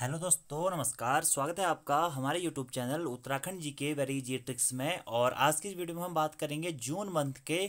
hello दोस्तों नमस्कार स्वागत है आपका हमारे यूट्यूब चैनल उत्तराखंड जी के वेरी जी ट्रिक्स में और आज की इस वीडियो में हम बात करेंगे जून मंथ के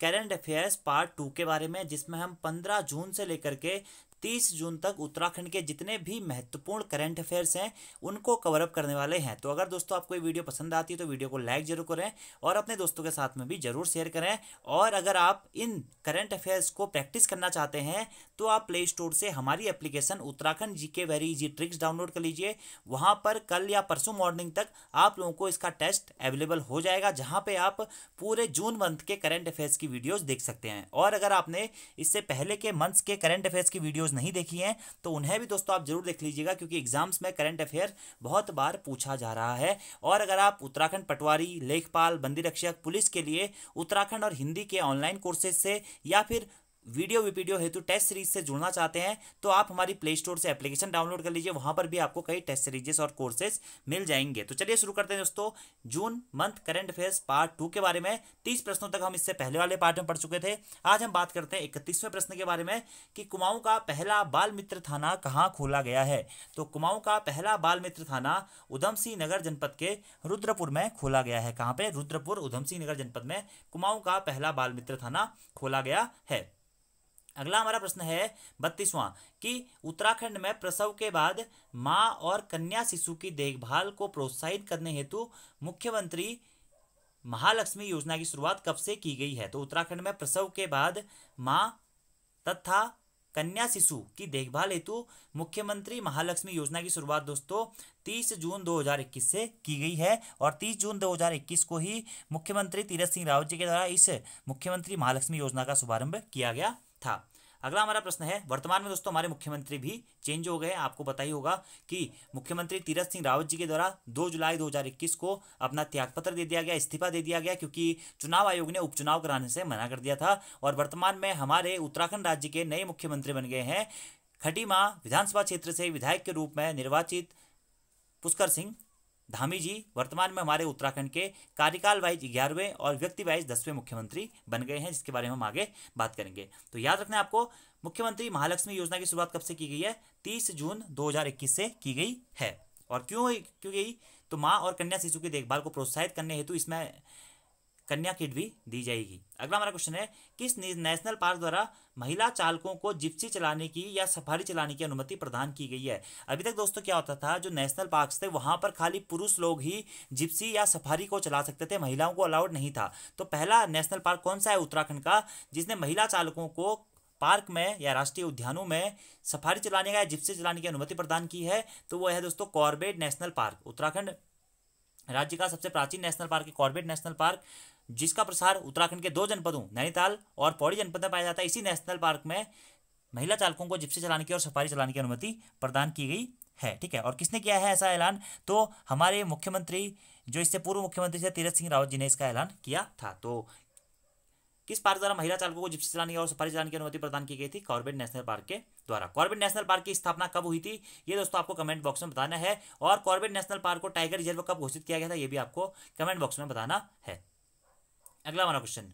करेंट अफेयर्स पार्ट टू के बारे में जिसमें हम पंद्रह जून से लेकर के 30 जून तक उत्तराखंड के जितने भी महत्वपूर्ण करंट अफेयर्स हैं उनको कवरअप करने वाले हैं तो अगर दोस्तों आपको ये वीडियो पसंद आती है तो वीडियो को लाइक जरूर करें और अपने दोस्तों के साथ में भी जरूर शेयर करें और अगर आप इन करंट अफेयर्स को प्रैक्टिस करना चाहते हैं तो आप प्ले स्टोर से हमारी एप्लीकेशन उत्तराखंड जी के वेरी इजी ट्रिक्स डाउनलोड कर लीजिए वहाँ पर कल या परसों मॉर्निंग तक आप लोगों को इसका टेस्ट अवेलेबल हो जाएगा जहाँ पर आप पूरे जून मंथ के करंट अफेयर्स की वीडियोज़ देख सकते हैं और अगर आपने इससे पहले के मंथ्स के करंट अफेयर्स की वीडियो वीडियोज नहीं देखी है तो उन्हें भी दोस्तों आप जरूर देख लीजिएगा क्योंकि एग्जाम्स में करंट अफेयर बहुत बार पूछा जा रहा है और अगर आप उत्तराखंड पटवारी लेखपाल बंदी रक्षक पुलिस के लिए उत्तराखंड और हिंदी के ऑनलाइन कोर्सेज से या फिर वीडियो विपीडियो हेतु टेस्ट सीरीज से जुड़ना चाहते हैं तो आप हमारी प्ले स्टोर से एप्लीकेशन डाउनलोड कर लीजिए वहां पर भी आपको कई टेस्ट सीरीजेस और कोर्सेज मिल जाएंगे तो चलिए शुरू करते हैं दोस्तों June month current affairs part two के बारे में तीस प्रश्नों तक हम इससे पहले वाले पार्ट में पढ़ चुके थे आज हम बात करते हैं इकतीसवें प्रश्न के बारे में कि कुमाऊं का पहला बाल मित्र थाना कहाँ खोला गया है तो कुमाऊं का पहला बाल मित्र थाना उधम सिंह नगर जनपद के रुद्रपुर में खोला गया है कहाँ पर रुद्रपुर उधम सिंह नगर जनपद में कुमाऊं का पहला बाल मित्र थाना खोला गया है अगला हमारा प्रश्न है बत्तीसवां कि उत्तराखंड में प्रसव के बाद माँ और कन्या शिशु की देखभाल को प्रोत्साहित करने हेतु मुख्यमंत्री महालक्ष्मी योजना की शुरुआत कब से की गई है तो उत्तराखंड में प्रसव के बाद माँ तथा कन्या शिशु की देखभाल हेतु मुख्यमंत्री महालक्ष्मी योजना की शुरुआत दोस्तों 30 जून 2021 से की गई है और 30 जून 2021 को ही मुख्यमंत्री तीरथ सिंह रावत जी के द्वारा इस मुख्यमंत्री महालक्ष्मी योजना का शुभारंभ किया गया था अगला हमारा प्रश्न है वर्तमान में दोस्तों हमारे मुख्यमंत्री भी चेंज हो गए आपको पता ही होगा कि मुख्यमंत्री तीरथ सिंह रावत जी के द्वारा 2 जुलाई 2021 को अपना त्यागपत्र दे दिया गया इस्तीफा दे दिया गया क्योंकि चुनाव आयोग ने उपचुनाव कराने से मना कर दिया था और वर्तमान में हमारे उत्तराखंड राज्य के नए मुख्यमंत्री बन गए हैं खटीमा विधानसभा क्षेत्र से विधायक के रूप में निर्वाचित पुष्कर सिंह धामी जी वर्तमान में हमारे उत्तराखंड के कार्यकाल वाइज ग्यारहवें और व्यक्ति वाइज दसवें मुख्यमंत्री बन गए हैं जिसके बारे में हम आगे बात करेंगे तो याद रखना आपको मुख्यमंत्री महालक्ष्मी योजना की शुरुआत कब से की गई है तीस जून 2021 से की गई है और क्यों क्यों गई तो माँ और कन्या शिशु की देखभाल को प्रोत्साहित करने हेतु इसमें कन्या किट भी दी जाएगी अगला हमारा क्वेश्चन है किस नेशनल पार्क द्वारा महिला चालकों को जिप्सी चलाने की या सफारी चलाने की अनुमति प्रदान की गई है अभी तक दोस्तों क्या होता था जो नेशनल पार्क्स थे वहां पर खाली पुरुष लोग ही जिप्सी या सफारी को चला सकते थे महिलाओं को अलाउड नहीं था तो पहला नेशनल पार्क कौन सा है उत्तराखंड का जिसने महिला चालकों को पार्क में या राष्ट्रीय उद्यानों में सफारी चलाने का या जिप्सी चलाने की अनुमति प्रदान की है तो वो है दोस्तों कॉर्बेट नेशनल पार्क उत्तराखंड राज्य का सबसे प्राचीन नेशनल पार्क है कॉर्बेट नेशनल पार्क जिसका प्रसार उत्तराखंड के दो जनपदों नैनीताल और पौड़ी जनपद में पाया जाता है इसी नेशनल पार्क में महिला चालकों को जिप्सी चलाने की और सफारी चलाने की अनुमति प्रदान की गई है ठीक है और किसने किया है ऐसा ऐलान तो हमारे मुख्यमंत्री जो इससे पूर्व मुख्यमंत्री थे तीरथ सिंह रावत जी ने इसका ऐलान किया था तो किस पार्क द्वारा महिला चालकों को जिप्सी चलाने और सफारी चलाने की अनुमति प्रदान की गई थी कॉर्बेट नेशनल पार्क के द्वारा कॉर्बेट नेशनल पार्क की स्थापना कब हुई थी ये दोस्तों आपको कमेंट बॉक्स में बताना है और कॉर्बेट नेशनल पार्क को टाइगर रिजर्व कब घोषित किया गया था ये भी आपको कमेंट बॉक्स में बताना है अगला हमारा क्वेश्चन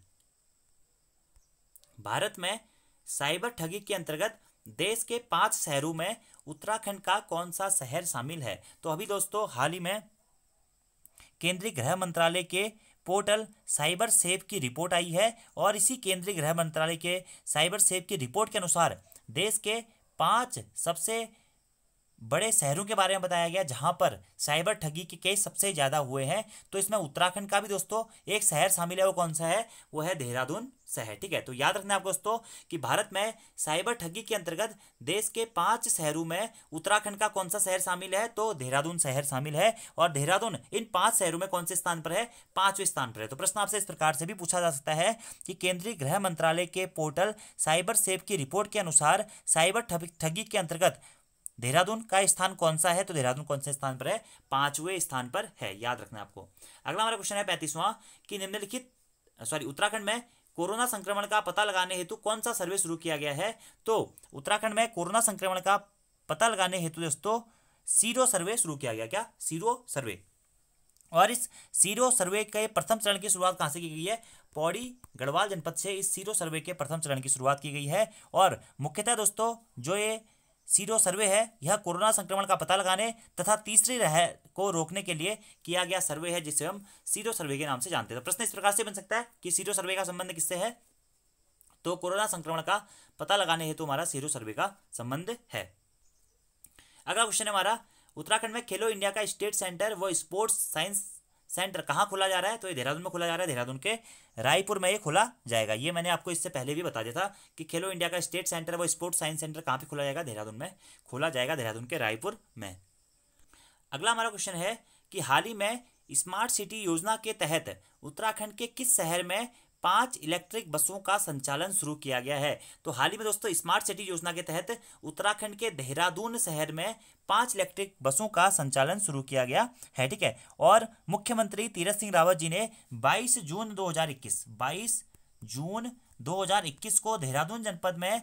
भारत में साइबर ठगी के अंतर्गत देश के पांच शहरों में उत्तराखंड का कौन सा शहर शामिल है तो अभी दोस्तों हाल ही में केंद्रीय गृह मंत्रालय के पोर्टल साइबर सेफ की रिपोर्ट आई है और इसी केंद्रीय गृह मंत्रालय के साइबर सेफ की रिपोर्ट के अनुसार देश के पांच सबसे बड़े शहरों के बारे में बताया गया जहां पर साइबर ठगी के केस सबसे ज़्यादा हुए हैं तो इसमें उत्तराखंड का भी दोस्तों एक शहर शामिल है वो कौन सा है वो है देहरादून शहर ठीक है तो याद रखना आप दोस्तों कि भारत में साइबर ठगी के अंतर्गत देश के पांच शहरों में उत्तराखंड का कौन सा शहर शामिल है तो देहरादून शहर शामिल है और देहरादून इन पांच शहरों में कौन से स्थान पर है पांचवें स्थान पर है तो प्रश्न आपसे इस प्रकार से भी पूछा जा सकता है कि केंद्रीय गृह मंत्रालय के पोर्टल साइबर सेफ की रिपोर्ट के अनुसार साइबर ठगी के अंतर्गत देहरादून का स्थान कौन सा है तो देहरादून कौन से स्थान पर है पांचवें स्थान पर है याद रखना आपको अगला हमारा क्वेश्चन है पैंतीसवां कि निम्नलिखित सॉरी उत्तराखंड में कोरोना संक्रमण का पता लगाने हेतु कौन सा सर्वे शुरू किया गया है तो उत्तराखंड में कोरोना संक्रमण का पता लगाने हेतु दोस्तों सीरो सर्वे शुरू किया गया क्या सीरो सर्वे और इस सीरो सर्वे के प्रथम चरण की शुरुआत कहां से की गई है पौड़ी गढ़वाल जनपद से इस सीरो सर्वे के प्रथम चरण की शुरुआत की गई है और मुख्यतः दोस्तों जो ये सीरो सर्वे है यह कोरोना संक्रमण का पता लगाने तथा तीसरी लहर को रोकने के लिए किया गया सर्वे है जिसे हम सीरो सर्वे के नाम से जानते हैं तो प्रश्न इस प्रकार से बन सकता है कि सीरो सर्वे का संबंध किससे है तो कोरोना संक्रमण का पता लगाने हेतु हमारा सीरो सर्वे का संबंध है अगला क्वेश्चन है हमारा उत्तराखंड में खेलो इंडिया का स्टेट सेंटर व स्पोर्ट्स साइंस सेंटर कहाँ खोला जा रहा है तो ये देहरादून में खोला जा रहा है देहरादून के रायपुर में ये खोला जाएगा ये मैंने आपको इससे पहले भी बता दिया था कि खेलो इंडिया का स्टेट सेंटर व स्पोर्ट्स साइंस सेंटर कहाँ पे खोला जाएगा देहरादून में खोला जाएगा देहरादून के रायपुर में अगला हमारा क्वेश्चन है कि हाल ही में स्मार्ट सिटी योजना के तहत उत्तराखंड के किस शहर में पांच इलेक्ट्रिक बसों का संचालन शुरू किया गया है तो हाल ही में दोस्तों स्मार्ट सिटी योजना के तहत उत्तराखंड के देहरादून शहर में पांच इलेक्ट्रिक बसों का संचालन शुरू किया गया है ठीक है और मुख्यमंत्री तीरथ सिंह रावत जी ने 22 जून 2021 22 जून 2021 को देहरादून जनपद में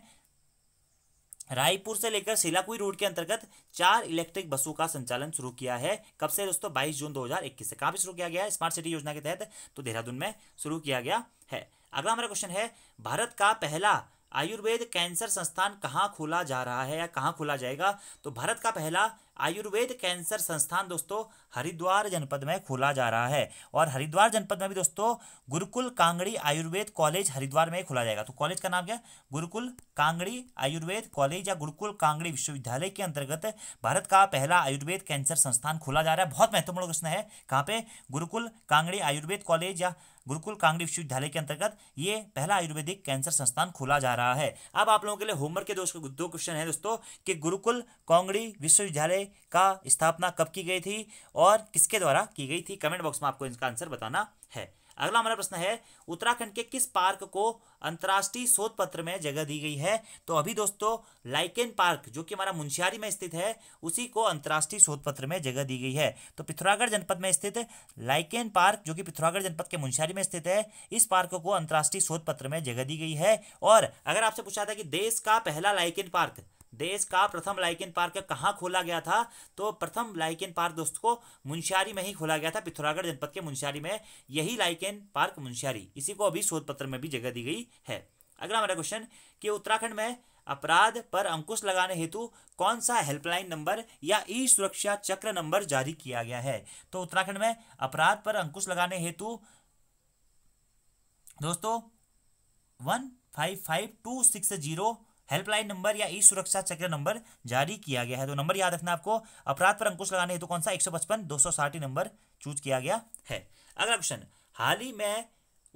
रायपुर से लेकर सिलाकुई रोड के अंतर्गत चार इलेक्ट्रिक बसों का संचालन शुरू किया है कब से दोस्तों बाईस जून दो से कहाँ पे शुरू किया गया है स्मार्ट सिटी योजना के तहत तो देहरादून में शुरू किया गया है अगला हमारा क्वेश्चन है भारत का पहला आयुर्वेद कैंसर संस्थान कहाँ खोला जा रहा है या कहाँ खोला जाएगा तो भारत का पहला आयुर्वेद कैंसर संस्थान दोस्तों हरिद्वार जनपद में खोला जा रहा है और हरिद्वार जनपद में भी दोस्तों गुरुकुल कांगड़ी आयुर्वेद कॉलेज हरिद्वार में खोला जाएगा तो कॉलेज का नाम क्या गुरुकुल कांगड़ी आयुर्वेद कॉलेज या गुरुकुल कांगड़ी विश्वविद्यालय के अंतर्गत भारत का पहला आयुर्वेद कैंसर संस्थान खोला जा रहा है बहुत महत्वपूर्ण प्रश्न है कहाँ पे गुरुकुल कांगड़ी आयुर्वेद कॉलेज या गुरुकुल कांगड़ी विश्वविद्यालय के अंतर्गत ये पहला आयुर्वेदिक कैंसर संस्थान खोला जा रहा है अब आप लोगों के लिए होमवर्क के दो क्वेश्चन है दोस्तों कि गुरुकुल कांगड़ी विश्वविद्यालय का स्थापना कब की गई थी और किसके द्वारा की गई थी कमेंट बॉक्स में आपको इसका आंसर बताना है अगला हमारा प्रश्न है उत्तराखंड के किस पार्क को अंतर्राष्ट्रीय शोध पत्र में जगह दी गई है तो अभी दोस्तों लाइकेन पार्क जो कि हमारा मुंशियारी में स्थित है उसी को अंतर्राष्ट्रीय शोध पत्र में जगह दी गई है तो पिथौरागढ़ जनपद में स्थित लाइकेन पार्क जो कि पिथौरागढ़ जनपद के मुंशियारी में स्थित है इस पार्क को अंतर्राष्ट्रीय शोध पत्र में जगह दी गई है और अगर आपसे पूछा था कि देश का पहला लाइकेन पार्क देश का प्रथम लाइकेन पार्क कहाँ खोला गया था तो प्रथम लाइकेन पार्क दोस्तों को मुंशियारी में ही खोला गया था पिथौरागढ़ जनपद के मुंशियारी में यही लाइकेन पार्क मुंशियारी इसी को अभी शोध पत्र में भी जगह दी गई है अगला हमारा क्वेश्चन कि उत्तराखंड में अपराध पर अंकुश लगाने हेतु कौन सा हेल्पलाइन नंबर या ई सुरक्षा चक्र नंबर जारी किया गया है तो उत्तराखंड में अपराध पर अंकुश लगाने हेतु दोस्तों one five five two six zero helpline number या ई सुरक्षा चक्र नंबर जारी किया गया है तो नंबर याद रखना आपको अपराध पर अंकुश लगाने हेतु तो कौन सा एक सौ पचपन दो सौ साठ नंबर चूज किया गया है अगला क्वेश्चन हाल ही में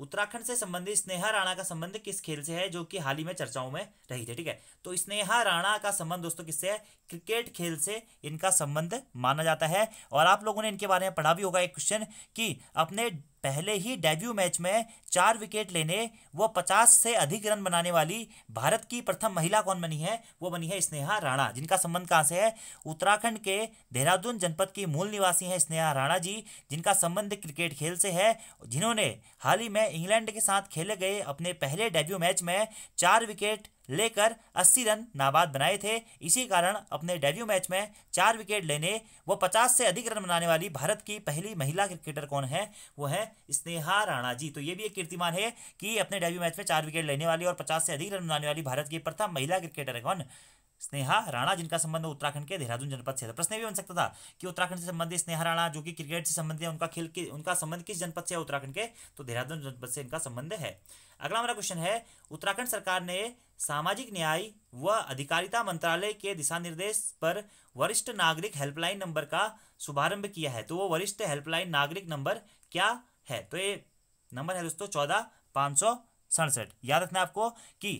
उत्तराखंड से संबंधित स्नेहा राणा का संबंध किस खेल से है जो कि हाल ही में चर्चाओं में रही थी ठीक है तो स्नेहा राणा का संबंध दोस्तों किससे है क्रिकेट खेल से इनका संबंध माना जाता है और आप लोगों ने इनके बारे में पढ़ा भी होगा एक क्वेश्चन कि अपने पहले ही डेब्यू मैच में चार विकेट लेने व 50 से अधिक रन बनाने वाली भारत की प्रथम महिला कौन बनी है वो बनी है स्नेहा राणा जिनका संबंध कहाँ से है उत्तराखंड के देहरादून जनपद की मूल निवासी हैं स्नेहा राणा जी जिनका संबंध क्रिकेट खेल से है जिन्होंने हाल ही में इंग्लैंड के साथ खेले गए अपने पहले डेब्यू मैच में चार विकेट लेकर 80 रन नाबाद बनाए थे इसी कारण अपने डेब्यू मैच में चार विकेट लेने व 50 से अधिक रन बनाने वाली भारत की पहली महिला क्रिकेटर कौन है वो है स्नेहा राणा जी तो ये भी एक कीर्तिमान है कि अपने डेब्यू मैच में चार विकेट लेने वाली और पचास से अधिक रन बनाने वाली भारत की प्रथम महिला क्रिकेटर है कौन स्नेहा राणा जिनका संबंध उत्तराखंड के देहरादून जनपद से था तो प्रश्न भी बन सकता था कि उत्तराखंड से संबंधित स्नेहा राणा जो कि क्रिकेट से संबंधित है उनका खेल उनका संबंध किस जनपद से है उत्तराखंड के तो देहरादून जनपद से इनका संबंध है अगला हमारा क्वेश्चन है उत्तराखंड सरकार ने सामाजिक न्याय व अधिकारिता मंत्रालय के दिशा निर्देश पर वरिष्ठ नागरिक हेल्पलाइन नंबर का शुभारंभ किया है तो वो वरिष्ठ हेल्पलाइन नागरिक नंबर क्या है तो ये नंबर है दोस्तों चौदह पाँच सौ सड़सठ याद रखना आपको कि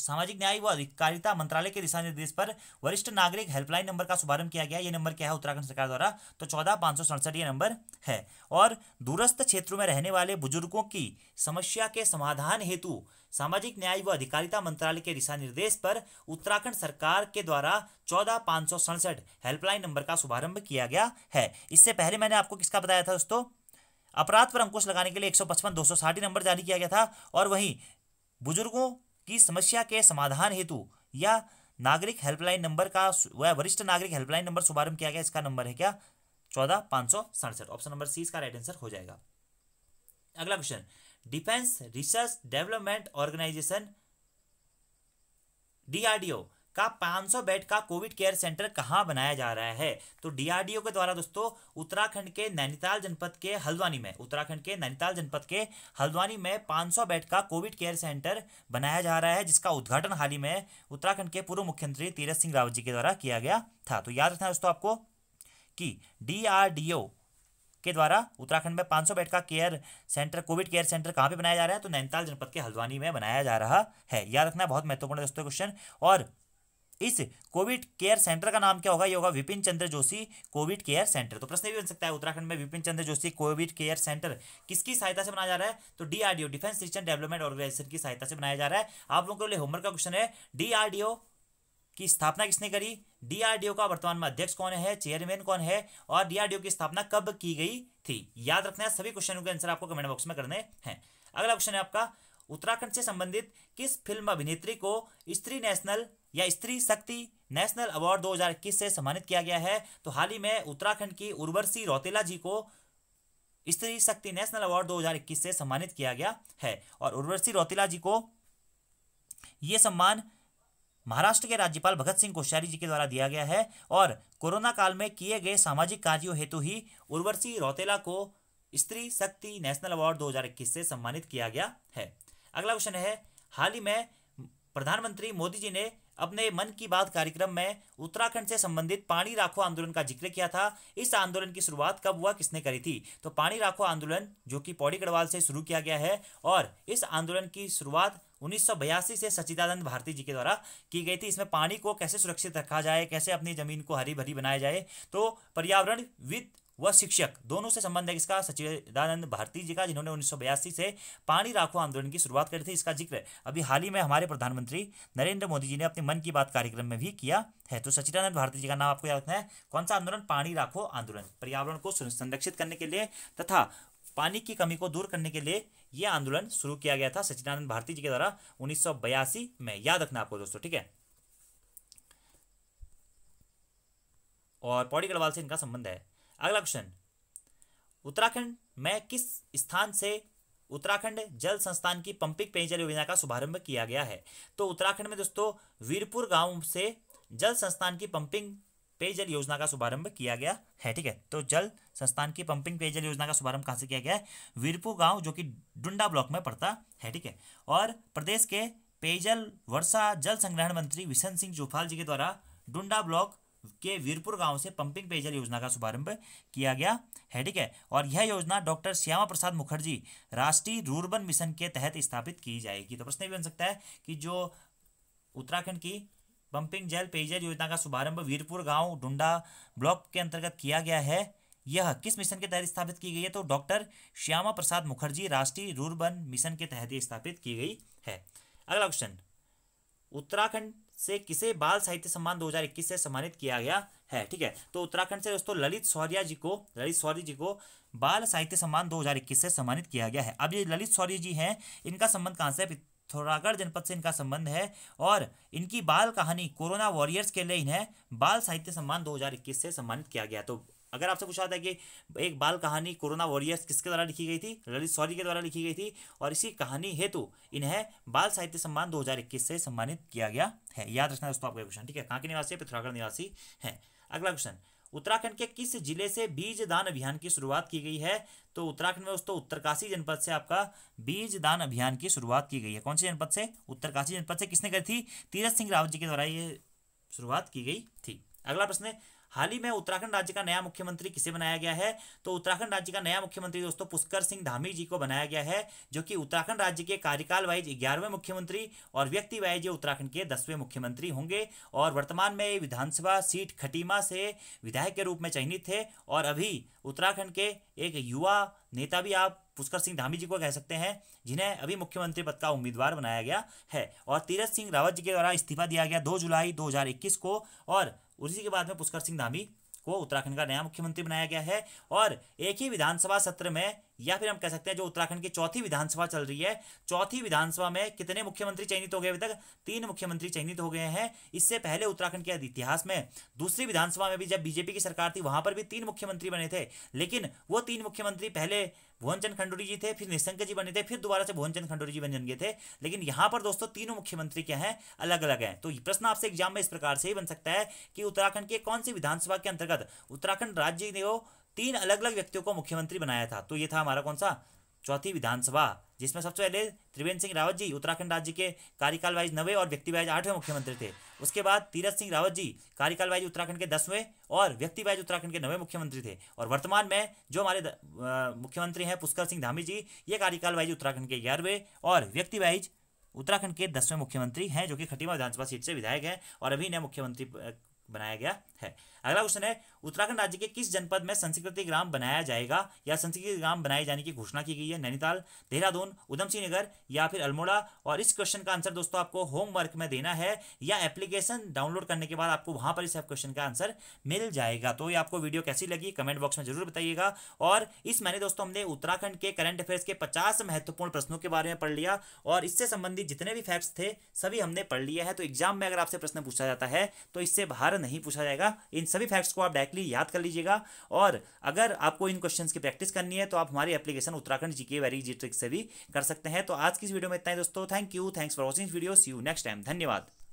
सामाजिक न्याय व अधिकारिता मंत्रालय के दिशा निर्देश पर वरिष्ठ नागरिक हेल्पलाइन नंबर का शुभारंभ किया गया यह नंबर क्या है उत्तराखंड सरकार द्वारा तो चौदह पाँच सौ सड़सठ ये नंबर है और दूरस्थ क्षेत्रों में रहने वाले बुजुर्गों की समस्या के समाधान हेतु सामाजिक न्याय व अधिकारिता मंत्रालय के दिशा निर्देश पर उत्तराखंड सरकार के द्वारा चौदह पाँच सौ सड़सठ हेल्पलाइन नंबर का शुभारंभ किया गया है इससे पहले मैंने आपको किसका बताया था दोस्तों अपराध पर अंकुश लगाने के लिए एक सौ पचपन दो सौ साठ नंबर जारी किया गया था और वहीं बुजुर्गों की समस्या के समाधान हेतु या नागरिक हेल्पलाइन नंबर का वह वरिष्ठ नागरिक हेल्पलाइन नंबर शुभारंभ किया गया इसका नंबर है क्या चौदह पांच सौ सड़सठ ऑप्शन नंबर सी इसका राइट आंसर हो जाएगा अगला question defence research development organisation DRDO का 500 बेड का कोविड केयर सेंटर कहाँ बनाया जा रहा है तो डीआरडीओ के द्वारा दोस्तों उत्तराखंड के नैनीताल जनपद के हल्द्वानी में उत्तराखंड के नैनीताल जनपद के हल्द्वानी में 500 बेड का कोविड केयर सेंटर बनाया जा रहा है जिसका उद्घाटन हाल ही में उत्तराखंड के पूर्व मुख्यमंत्री तीरथ सिंह रावत जी के द्वारा किया गया था तो याद रखना दोस्तों आपको कि डीआरडीओ के द्वारा उत्तराखंड में 500 बेड का care centre covid care centre कहां पे बनाया जा रहा है तो नैनीताल जनपद के हल्द्वानी में बनाया जा रहा है याद रखना बहुत महत्वपूर्ण दोस्तों क्वेश्चन और इस कोविड केयर सेंटर का नाम क्या होगा ये होगा Vipin Chandra Joshi covid care centre तो प्रश्न भी बन सकता है उत्तराखंड में Vipin Chandra Joshi covid care centre किसकी सहायता से बनाया जा रहा है तो DRDO defence research and development organisation की सहायता से बनाया जा रहा है आप लोगों के लिए होमवर्क का क्वेश्चन है डीआरडीओ की स्थापना किसने करी डीआरडीओ का वर्तमान में अध्यक्ष कौन है चेयरमैन कौन है और डीआरडीओ की स्थापना कब की गई थी याद रखना है सभी क्वेश्चनों के आंसर आपको कमेंट बॉक्स में करने हैं अगला क्वेश्चन है आपका उत्तराखंड से संबंधित किस फिल्म अभिनेत्री को स्त्री नेशनल या स्त्री शक्ति नेशनल अवार्ड 2021 से सम्मानित किया गया है तो हाल ही में उत्तराखंड की उर्वशी रौतेला जी को स्त्री शक्ति नेशनल अवार्ड 2021 से सम्मानित किया गया है और उर्वशी रौतेला जी को यह सम्मान महाराष्ट्र के राज्यपाल भगत सिंह कोश्यारी जी के द्वारा दिया गया है और कोरोना काल में किए गए सामाजिक कार्यों हेतु ही उर्वशी रौतेला को स्त्री शक्ति नेशनल अवार्ड 2021 से सम्मानित किया गया है अगला क्वेश्चन है हाल ही में प्रधानमंत्री मोदी जी ने अपने मन की बात कार्यक्रम में उत्तराखंड से संबंधित पानी राखो आंदोलन का जिक्र किया था इस आंदोलन की शुरुआत कब हुआ किसने करी थी तो पानी राखो आंदोलन जो कि पौड़ी गढ़वाल से शुरू किया गया है और इस आंदोलन की शुरुआत उन्नीस से सचिदानंद भारती जी के द्वारा की गई थी इसमें पानी को कैसे सुरक्षित रखा जाए कैसे अपनी जमीन को हरी भरी बनाया जाए तो पर्यावरण विद व शिक्षक दोनों से संबंध है इसका सचिदानंद भारती जी का जिन्होंने उन्नीस से पानी राखो आंदोलन की शुरुआत करी थी इसका जिक्र अभी हाल ही में हमारे प्रधानमंत्री नरेंद्र मोदी जी ने अपने मन की बात कार्यक्रम में भी किया है तो सचिदानंद भारती जी का नाम आपको याद रखना है कौन सा आंदोलन पानी राखो आंदोलन पर्यावरण को संरक्षित करने के लिए तथा पानी की कमी को दूर करने के लिए यह आंदोलन शुरू किया गया था सचिदानंद भारती जी के द्वारा उन्नीस में याद रखना आपको दोस्तों ठीक है और पौड़ी गढ़वाल से इनका संबंध है अगला क्वेश्चन उत्तराखंड में किस स्थान से उत्तराखंड जल संस्थान की पंपिंग पेयजल योजना का शुभारंभ किया गया है तो उत्तराखंड में दोस्तों वीरपुर गांव से जल संस्थान की पंपिंग पेयजल योजना का शुभारंभ किया गया है ठीक है तो जल संस्थान की पंपिंग पेयजल योजना का शुभारंभ कहां से किया गया है वीरपुर गांव जो कि डुंडा ब्लॉक में पड़ता है ठीक है और प्रदेश के पेयजल वर्षा जल संग्रहण मंत्री विशन सिंह जोफाल जी के द्वारा डुंडा ब्लॉक के वीरपुर गांव से पंपिंग पेयजल योजना का शुभारंभ किया गया है ठीक है और यह योजना डॉक्टर श्यामा प्रसाद मुखर्जी राष्ट्रीय रूर्बन मिशन के तहत स्थापित की जाएगी तो प्रश्न भी बन सकता है कि जो उत्तराखंड की पंपिंग जल पेयजल योजना का शुभारंभ वीरपुर गांव डुंडा ब्लॉक के अंतर्गत किया गया है यह किस मिशन के तहत स्थापित की गई है तो डॉक्टर श्यामा प्रसाद मुखर्जी राष्ट्रीय रूर्बन मिशन के तहत स्थापित की गई है अगला क्वेश्चन उत्तराखंड से किसे बाल साहित्य सम्मान 2021 से सम्मानित किया गया है ठीक है तो उत्तराखंड से दोस्तों ललित सौर्या जी को ललित सौर्य जी को बाल साहित्य सम्मान 2021 से सम्मानित किया गया है अब ये ललित सौर्य जी हैं इनका संबंध कहाँ से है पिथौरागढ़ जनपद से इनका संबंध है और इनकी बाल कहानी कोरोना वॉरियर्स के लिए इन्हें बाल साहित्य सम्मान दो से सम्मानित किया गया तो अगर आपसे पूछा था कि एक बाल कहानी कोरोना वॉरियर्स किसके द्वारा लिखी गई थी ललित सौरी के द्वारा लिखी गई थी और इसी कहानी हेतु इन्हें बाल साहित्य सम्मान दो से सम्मानित किया गया है याद रखना दोस्तों आपका क्वेश्चन ठीक है कहाँ के निवासी है निवासी है अगला क्वेश्चन उत्तराखंड के किस जिले से बीज दान अभियान की शुरुआत की गई है तो उत्तराखंड में दोस्तों उत्तरकाशी जनपद से आपका बीज दान अभियान की शुरुआत की गई है कौन से जनपद से उत्तरकाशी जनपद से किसने करी थी तीरथ सिंह रावत जी के द्वारा ये शुरुआत की गई थी अगला प्रश्न है हाल ही में उत्तराखंड राज्य का नया मुख्यमंत्री किसे बनाया गया है तो उत्तराखंड राज्य का नया मुख्यमंत्री दोस्तों पुष्कर सिंह धामी जी को बनाया गया है जो कि उत्तराखंड राज्य के कार्यकाल वाइज ग्यारहवें मुख्यमंत्री और व्यक्ति वाइज उत्तराखंड के दसवें मुख्यमंत्री होंगे और वर्तमान में विधानसभा सीट खटीमा से विधायक के रूप में चयनित थे और अभी उत्तराखंड के एक युवा नेता भी आप पुष्कर सिंह धामी जी को कह सकते हैं जिन्हें अभी मुख्यमंत्री पद का उम्मीदवार बनाया गया है और तीरथ सिंह रावत जी के द्वारा इस्तीफा दिया गया 2 जुलाई 2021 को और उसी के बाद में पुष्कर सिंह धामी को उत्तराखंड का नया मुख्यमंत्री बनाया गया है और एक ही विधानसभा सत्र में या फिर हम कह सकते हैं जो उत्तराखंड की चौथी विधानसभा चल रही है चौथी विधानसभा में कितने मुख्यमंत्री चयनित हो गए अभी तक तीन मुख्यमंत्री चयनित हो गए हैं इससे पहले उत्तराखंड के इतिहास में दूसरी विधानसभा में भी जब बीजेपी की सरकार थी वहां पर भी तीन मुख्यमंत्री बने थे लेकिन वो तीन मुख्यमंत्री पहले भुवनचंद खंडूरी जी थे फिर निशंक जी बने थे फिर दोबारा से भुवनचंद खंडूरी जी बन गए थे लेकिन यहाँ पर दोस्तों तीनों मुख्यमंत्री क्या हैं अलग अलग हैं तो प्रश्न आपसे एग्जाम में इस प्रकार से ही बन सकता है कि उत्तराखंड के कौन सी विधानसभा के अंतर्गत उत्तराखंड राज्य को तीन अलग अलग व्यक्तियों को मुख्यमंत्री बनाया था तो ये था हमारा कौन सा चौथी विधानसभा जिसमें सबसे पहले त्रिवेंद्र सिंह रावत जी उत्तराखंड राज्य के कार्यकाल वाइज नवे और व्यक्ति वाइज आठवें मुख्यमंत्री थे उसके बाद तीरथ सिंह रावत जी कार्यकाल वाइज उत्तराखंड के दसवें और व्यक्ति वाइज उत्तराखंड के नवे मुख्यमंत्री थे और वर्तमान में जो हमारे मुख्यमंत्री हैं पुष्कर सिंह धामी जी ये कार्यकाल वाइज उत्तराखंड के ग्यारहवें और व्यक्ति वाइज उत्तराखंड के दसवें मुख्यमंत्री हैं जो कि खटीमा विधानसभा सीट से विधायक हैं और अभी इन्हें मुख्यमंत्री बनाया गया है अगला क्वेश्चन है उत्तराखंड राज्य के किस जनपद में संस्कृति ग्राम बनाया जाएगा या संस्कृति ग्राम बनाए जाने की घोषणा की गई है नैनीताल देहरादून उधम सिंह नगर या फिर अल्मोड़ा और इस क्वेश्चन का आंसर दोस्तों आपको होमवर्क में देना है या एप्लीकेशन डाउनलोड करने के बाद आपको वहां पर इस क्वेश्चन का आंसर मिल जाएगा तो ये आपको वीडियो कैसी लगी कमेंट बॉक्स में जरूर बताइएगा और इस महीने दोस्तों हमने उत्तराखंड के करंट अफेयर्स के पचास महत्वपूर्ण प्रश्नों के बारे में पढ़ लिया और इससे संबंधित जितने भी फैक्ट्स थे सभी हमने पढ़ लिया है तो एग्जाम में अगर आपसे प्रश्न पूछा जाता है तो इससे बाहर नहीं पूछा जाएगा इन सभी फैक्ट्स को आप डायरेक्ट एग्जैक्टली याद कर लीजिएगा और अगर आपको इन क्वेश्चन की प्रैक्टिस करनी है तो आप हमारी application Uttarakhand GK very G trick से भी कर सकते हैं तो आज की इस वीडियो में इतना ही दोस्तों thank you thanks for watching video see you next time धन्यवाद